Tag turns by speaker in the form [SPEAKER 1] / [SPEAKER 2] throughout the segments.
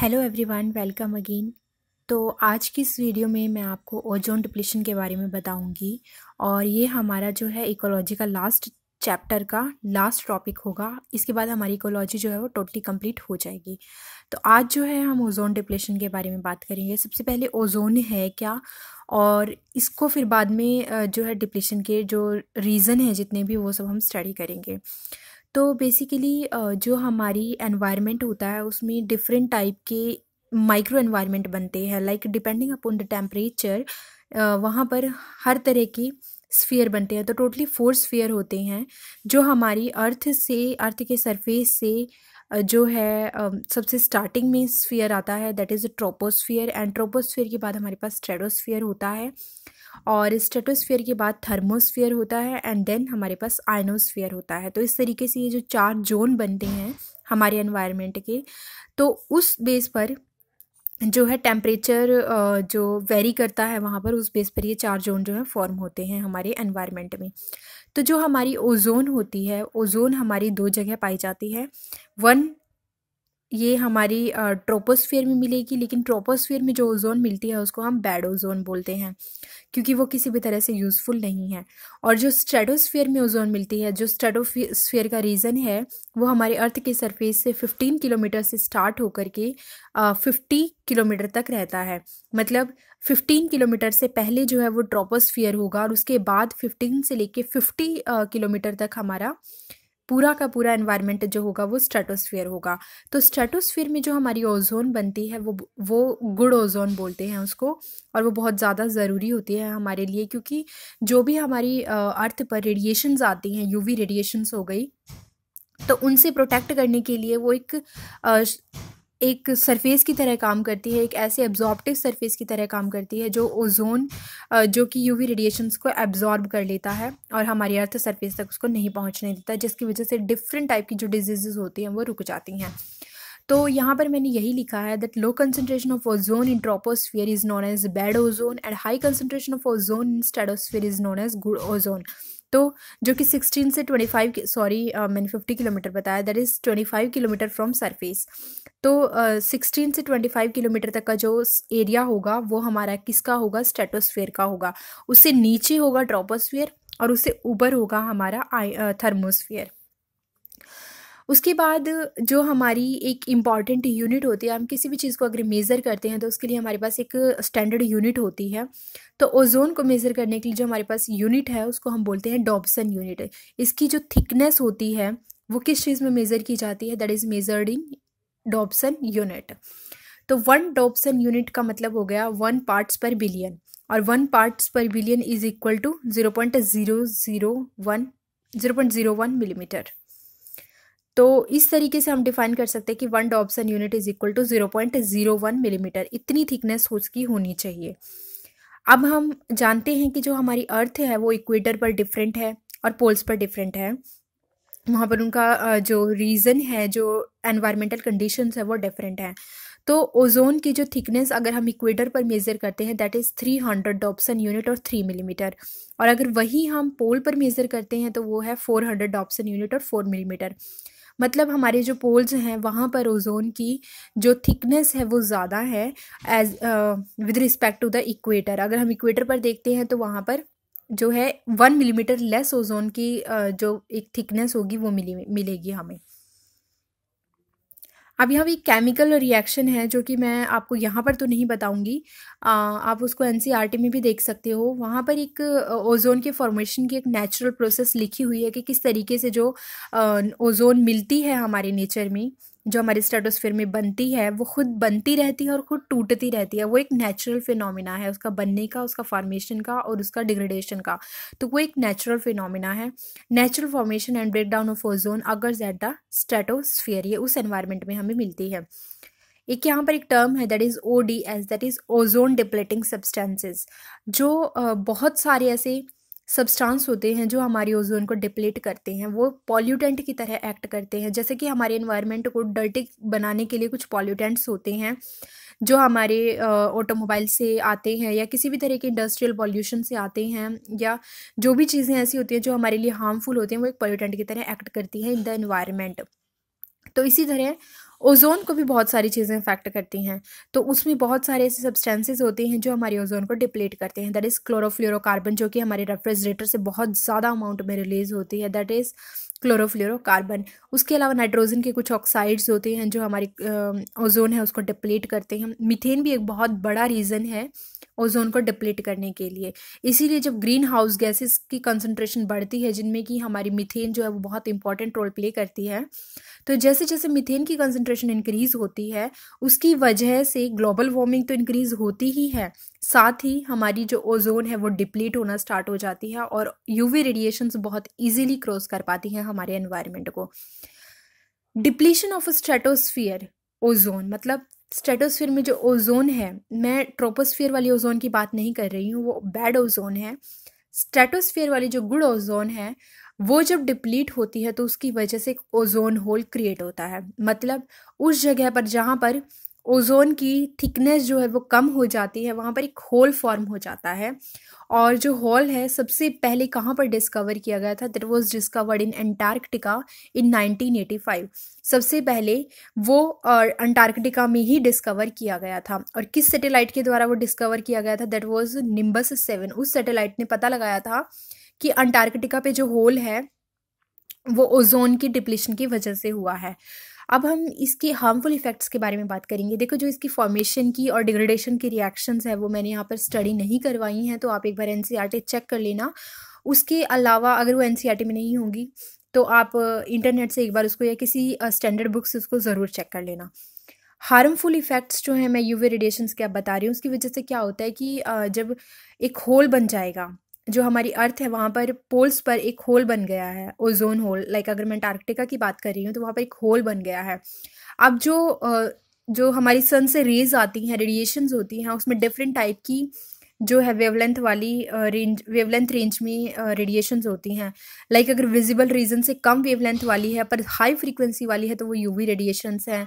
[SPEAKER 1] hello everyone welcome again तो आज की इस वीडियो में मैं आपको ओजोन डिप्लीशन के बारे में बताऊंगी और ये हमारा जो है इकोलॉजी का लास्ट चैप्टर का लास्ट टॉपिक होगा इसके बाद हमारी इकोलॉजी जो है वो टोटली कंप्लीट हो जाएगी तो आज जो है हम ओजोन डिप्लेशन के बारे में बात करेंगे सबसे पहले ओजोन है क्या और इसको फिर बाद में जो है डिप्लेशन के जो रीज़न है जितने भी वो सब हम स्टडी करेंगे तो बेसिकली जो हमारी एनवायरनमेंट होता है उसमें डिफरेंट टाइप के माइक्रो एनवायरनमेंट बनते हैं like depending upon the temperature वहाँ पर हर तरह की स्फीयर बनते हैं तो टोटली फोर स्फीयर होते हैं जो हमारी अर्थ से अर्थ के सरफेस से जो है सबसे स्टार्टिंग में स्फीयर आता है that is troposphere and troposphere के बाद हमारे पास स्ट्रेटोस्फीयर होता है और स्ट्रेटोस्फीयर के बाद थर्मोस्फीयर होता है एंड देन हमारे पास आइनोस्फीयर होता है तो इस तरीके से ये जो चार जोन बनते हैं हमारे एनवायरनमेंट के तो उस बेस पर जो है टेम्परेचर जो वेरी करता है वहाँ पर उस बेस पर ये चार जोन जो है फॉर्म होते हैं हमारे एनवायरनमेंट में तो जो हमारी ओज़ोन होती है ओज़ोन हमारी दो जगह पाई जाती है वन ये हमारी ट्रोपोस्फीयर में मिलेगी लेकिन ट्रोपोस्फीयर में जो ओजोन मिलती है उसको हम बैड ओजोन बोलते हैं क्योंकि वो किसी भी तरह से यूज़फुल नहीं है और जो स्ट्रेटोस्फीयर में ओजोन मिलती है जो स्ट्रेटोस्फीयर का रीज़न है वो हमारे अर्थ के सरफेस से 15 किलोमीटर से स्टार्ट होकर के फिफ्टी किलोमीटर तक रहता है मतलब फिफ्टीन किलोमीटर से पहले जो है वो ट्रोपोस्फियर होगा और उसके बाद फिफ्टीन से लेके फिफ्टी किलोमीटर तक हमारा पूरा का पूरा एनवायरनमेंट जो होगा वो स्ट्रेटोस्फीयर होगा तो स्ट्रेटोस्फीयर में जो हमारी ओजोन बनती है वो वो गुड ओजोन बोलते हैं उसको और वो बहुत ज़्यादा ज़रूरी होती है हमारे लिए क्योंकि जो भी हमारी अर्थ पर रेडिएशंस आती हैं यूवी रेडिएशंस हो गई तो उनसे प्रोटेक्ट करने के लिए वो एक एक सरफेस की तरह काम करती है एक ऐसे एब्जॉर्प्टिव सरफेस की तरह काम करती है जो ओजोन जो कि यूवी रेडिएशंस को एब्जॉर्ब कर लेता है और हमारी अर्थ सरफेस तक उसको नहीं पहुंचने देता जिसकी वजह से डिफरेंट टाइप की जो डिजीज़ होती हैं वो रुक जाती हैं तो यहाँ पर मैंने यही लिखा है that low concentration of ozone in troposphere is known as bad ozone and high concentration of ozone in stratosphere is known as good ozone तो जो कि 16 से 25 सॉरी मैंने 50 किलोमीटर बताया that is 25 kilometre from surface तो sixteen से twenty five kilometre तक का जो एरिया होगा वो हमारा किसका होगा स्टेटोस्फेयर का होगा उससे नीचे होगा ट्रोपोस्फेयर और उससे ऊपर होगा हमारा थर्मोस्फेयर उसके बाद जो हमारी एक इम्पॉर्टेंट यूनिट होती है हम किसी भी चीज़ को अगर मेज़र करते हैं तो उसके लिए हमारे पास एक स्टैंडर्ड यूनिट होती है तो ओजोन को मेज़र करने के लिए जो हमारे पास यूनिट है उसको हम बोलते हैं डॉबसन यूनिट इसकी जो थिकनेस होती है वो किस चीज़ में मेज़र की जाती है that is measured in Dobson unit तो वन डॉबसन यूनिट का मतलब हो गया वन पार्ट्स पर बिलियन और one parts per billion is equal to zero point zero zero one zero point zero one millimetre तो इस तरीके से हम डिफाइन कर सकते हैं कि one Dobson unit is equal to zero point zero one millimetre इतनी थिकनेस उसकी होनी चाहिए अब हम जानते हैं कि जो हमारी अर्थ है वो इक्वेटर पर डिफरेंट है और पोल्स पर डिफरेंट है वहाँ पर उनका जो रीज़न है जो एनवायरमेंटल कंडीशंस है वो डिफरेंट हैं तो ओजोन की जो थिकनेस अगर हम इक्वेटर पर मेज़र करते हैं that is three hundred Dobson unit और थ्री मिलीमीटर और अगर वही हम पोल पर मेज़र करते हैं तो वो है फोर हंड्रेड डॉप्सन यूनिट और फोर मिलीमीटर मतलब हमारे जो पोल्स हैं वहाँ पर ओजोन की जो थिकनेस है वो ज़्यादा है as with respect to the equator अगर हम इक्वेटर पर देखते हैं तो वहाँ पर जो है वन मिलीमीटर लेस ओजोन की जो एक थिकनेस होगी वो मिली मिलेगी हमें अब यहाँ भी केमिकल रिएक्शन है जो कि मैं आपको यहाँ पर तो नहीं बताऊंगी आप उसको एन e में भी देख सकते हो वहाँ पर एक ओजोन के फॉर्मेशन की एक नेचुरल प्रोसेस लिखी हुई है कि किस तरीके से जो ओजोन मिलती है हमारे नेचर में जो हमारी स्टेटोस्फेयर में बनती है वो खुद बनती रहती है और खुद टूटती रहती है वो एक नेचुरल फिनोमिना है उसका बनने का उसका फॉर्मेशन का और उसका डिग्रेडेशन का तो वो एक नेचुरल फिनोमिना है natural formation and break down of ozone अगर एट द स्टेटोस्फेयर ये उस एनवायरमेंट में हमें मिलती है एक यहाँ पर एक टर्म है that is O D S that is ozone depleting substances जो बहुत सारे ऐसे सब्सटेंस होते हैं जो हमारी ओजोन को डिप्लेट करते हैं वो पॉल्यूटेंट की तरह एक्ट करते हैं जैसे कि हमारे इन्वायरमेंट को डर्टी बनाने के लिए कुछ पॉल्यूटेंट्स होते हैं जो हमारे ऑटोमोबाइल से आते हैं या किसी भी तरह के इंडस्ट्रियल पॉल्यूशन से आते हैं या जो भी चीज़ें ऐसी होती हैं जो हमारे लिए हार्मफुल होते हैं वो एक पॉल्यूटेंट की तरह एक्ट करती हैं इन द इन्वायरमेंट तो इसी तरह ओजोन को भी बहुत सारी चीज़ें इफेक्ट करती हैं तो उसमें बहुत सारे ऐसे सब्सटेंसेज होते हैं जो हमारे ओजोन को डिप्लेट करते हैं दैट इज़ क्लोरोफ्लोरोकार्बन जो कि हमारे रेफ्रिजरेटर से बहुत ज़्यादा अमाउंट में रिलीज़ होती है दैट इज़ क्लोरोफ्लोरोकार्बन उसके अलावा नाइट्रोजन के कुछ ऑक्साइड्स होते हैं जो हमारी ओजोन है उसको डिप्लेट करते हैं मिथेन भी एक बहुत बड़ा रीज़न है ओजोन को डिप्लीट करने के लिए इसीलिए जब ग्रीन हाउस गैसेस की कंसंट्रेशन बढ़ती है जिनमें कि हमारी मिथेन जो है वो बहुत इंपॉर्टेंट रोल प्ले करती है तो जैसे जैसे मिथेन की कंसंट्रेशन इंक्रीज होती है उसकी वजह से ग्लोबल वार्मिंग तो इंक्रीज होती ही है साथ ही हमारी जो ओजोन है वो डिप्लीट होना स्टार्ट हो जाती है और यूवी रेडिएशंस बहुत इजीली क्रॉस कर पाती हैं हमारे एनवायरमेंट को डिप्लीशन ऑफ स्ट्रेटोस्फियर ओजोन मतलब स्ट्रेटोस्फीयर में जो ओजोन है मैं ट्रोपोस्फीयर वाली ओजोन की बात नहीं कर रही हूँ वो बैड ओजोन है स्ट्रेटोस्फीयर वाली जो गुड ओजोन है वो जब डिप्लीट होती है तो उसकी वजह से एक ओजोन होल क्रिएट होता है मतलब उस जगह पर जहाँ पर ओज़ोन की थिकनेस जो है वो कम हो जाती है वहाँ पर एक होल फॉर्म हो जाता है और जो होल है सबसे पहले कहाँ पर डिस्कवर किया गया था that was discovered in Antarctica in 1985 सबसे पहले वो अंटार्कटिका में ही डिस्कवर किया गया था और किस सैटेलाइट के द्वारा वो डिस्कवर किया गया था दैट वॉज निम्बस सेवन उस सैटेलाइट ने पता लगाया था कि अंटार्कटिका पे जो होल है वो ओजोन की डिप्लीशन की वजह से हुआ है अब हम इसके हार्मफुल इफेक्ट्स के बारे में बात करेंगे देखो जो इसकी फॉर्मेशन की और डिग्रेडेशन की रिएक्शंस है वो मैंने यहाँ पर स्टडी नहीं करवाई हैं तो आप एक बार एन चेक e कर लेना उसके अलावा अगर वो एन e में नहीं होगी तो आप इंटरनेट uh, से एक बार उसको या किसी स्टैंडर्ड uh, बुक से उसको ज़रूर चेक कर लेना हार्मफुल इफ़ेक्ट्स जो हैं मैं यूवी रेडिएशन के आप बता रही हूँ उसकी वजह से क्या होता है कि uh, जब एक होल बन जाएगा जो हमारी अर्थ है वहाँ पर पोल्स पर एक होल बन गया है ओजोन होल लाइक अगर मैं अंटार्कटिका की बात कर रही हूँ तो वहाँ पर एक होल बन गया है अब जो जो हमारी सन से रेज आती हैं रेडिएशंस होती हैं उसमें डिफरेंट टाइप की जो है वेवलेंथ वाली रेंज वेवलेंथ रेंज में रेडिएशंस होती हैं लाइक like अगर विजिबल रीजन से कम वेवलेंथ वाली है पर हाई फ्रीक्वेंसी वाली है तो वो यूवी रेडिएशंस हैं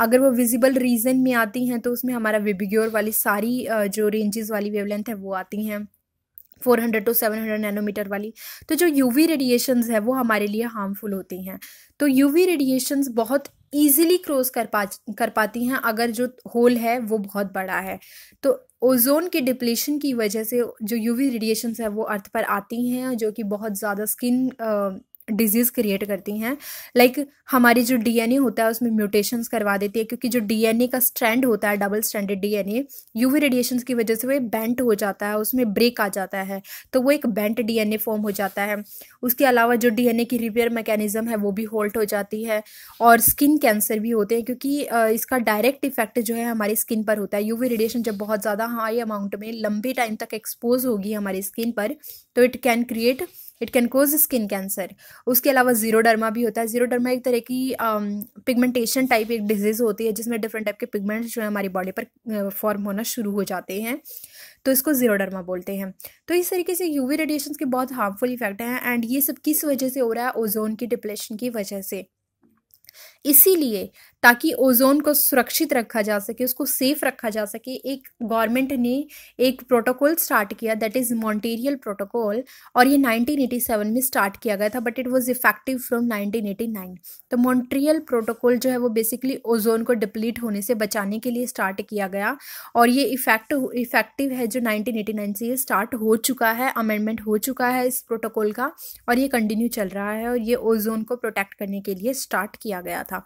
[SPEAKER 1] अगर वो विजिबल रीजन में आती हैं तो उसमें हमारा विबिग्योर वाली सारी जो रेंजेस वाली वेवलेंथ है वो आती हैं four hundred to seven hundred nanometre वाली तो जो यूवी रेडिएशंस है वो हमारे लिए हार्मफुल होती हैं तो यूवी रेडिएशंस बहुत ईजिली क्रॉस कर पा कर पाती हैं अगर जो होल है वो बहुत बड़ा है तो ओजोन के डिप्लेशन की वजह से जो यूवी रेडिएशंस है वो अर्थ पर आती हैं जो कि बहुत ज़्यादा स्किन डिजीज़ क्रिएट करती हैं लाइक like, हमारी जो डीएनए होता है उसमें म्यूटेशंस करवा देती है क्योंकि जो डीएनए का स्ट्रैंड होता है double stranded DNA UV radiation की वजह से वो बेंट हो जाता है उसमें ब्रेक आ जाता है तो वो एक बेंट डीएनए फॉर्म हो जाता है उसके अलावा जो डीएनए की रिपेयर मैकेनिज्म है वो भी होल्ट हो जाती है और स्किन कैंसर भी होते हैं क्योंकि इसका डायरेक्ट इफेक्ट जो है हमारी स्किन पर होता है यूवी रेडिएशन जब बहुत ज़्यादा हाई अमाउंट में लंबे टाइम तक एक्सपोज होगी हमारी स्किन पर तो it can create it can cause skin cancer उसके अलावा जीरोडर्मा भी होता है ज़ीरो डर्मा एक तरह की पिगमेंटेशन um, टाइप एक डिजीज़ होती है जिसमें डिफरेंट टाइप के पिगमेंट्स जो है हमारी बॉडी पर फॉर्म uh, होना शुरू हो जाते हैं तो इसको जीरो डर्मा बोलते हैं तो इस तरीके से यूवी रेडिएशन के बहुत हार्मफुल इफेक्ट हैं एंड ये सब किस वजह से हो रहा है ओजोन की डिप्लेशन की वजह से इसीलिए ताकि ओजोन को सुरक्षित रखा जा सके उसको सेफ रखा जा सके एक गवर्नमेंट ने एक प्रोटोकॉल स्टार्ट किया दैट इज़ मॉन्टेरियल प्रोटोकॉल और ये 1987 में स्टार्ट किया गया था but it was effective from 1989 तो मॉन्ट्रियल प्रोटोकॉल जो है वो बेसिकली ओजोन को डिप्लीट होने से बचाने के लिए स्टार्ट किया गया और ये इफेक्ट इफेक्टिव है जो नाइनटीन से ये स्टार्ट हो चुका है अमेंडमेंट हो चुका है इस प्रोटोकॉल का और ये कंटिन्यू चल रहा है और ये ओजोन को प्रोटेक्ट करने के लिए स्टार्ट किया गया था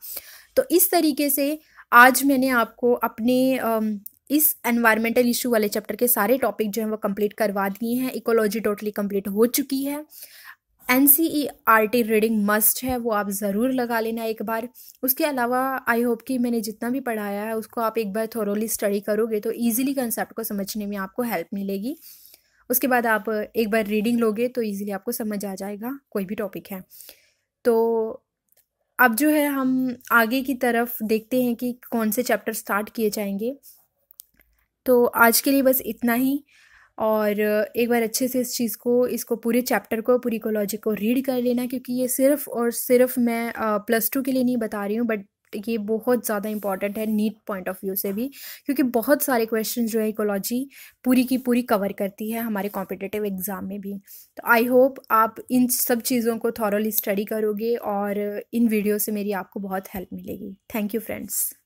[SPEAKER 1] तो इस तरीके से आज मैंने आपको अपने इस एनवायरमेंटल इशू वाले चैप्टर के सारे टॉपिक जो हैं वो कंप्लीट करवा दिए हैं इकोलॉजी टोटली कंप्लीट हो चुकी है N C E R T reading must है वो आप ज़रूर लगा लेना एक बार उसके अलावा आई होप कि मैंने जितना भी पढ़ाया है उसको आप एक बार थोरोली स्टडी करोगे तो ईजिली कंसेप्ट को समझने में आपको हेल्प मिलेगी उसके बाद आप एक बार रीडिंग लोगे तो ईजिली आपको समझ आ जाएगा कोई भी टॉपिक है तो अब जो है हम आगे की तरफ देखते हैं कि कौन से चैप्टर स्टार्ट किए जाएंगे तो आज के लिए बस इतना ही और एक बार अच्छे से इस चीज़ को इसको पूरे चैप्टर को पूरी कोलॉजी को रीड कर लेना क्योंकि ये सिर्फ़ और सिर्फ मैं प्लस टू के लिए नहीं बता रही हूँ बट ये बहुत ज़्यादा इंपॉर्टेंट है नीट पॉइंट ऑफ व्यू से भी क्योंकि बहुत सारे क्वेश्चन जो है इकोलॉजी पूरी की पूरी कवर करती है हमारे कॉम्पिटेटिव एग्ज़ाम में भी तो आई होप आप इन सब चीज़ों को थॉरली स्टडी करोगे और इन वीडियो से मेरी आपको बहुत हेल्प मिलेगी थैंक यू फ्रेंड्स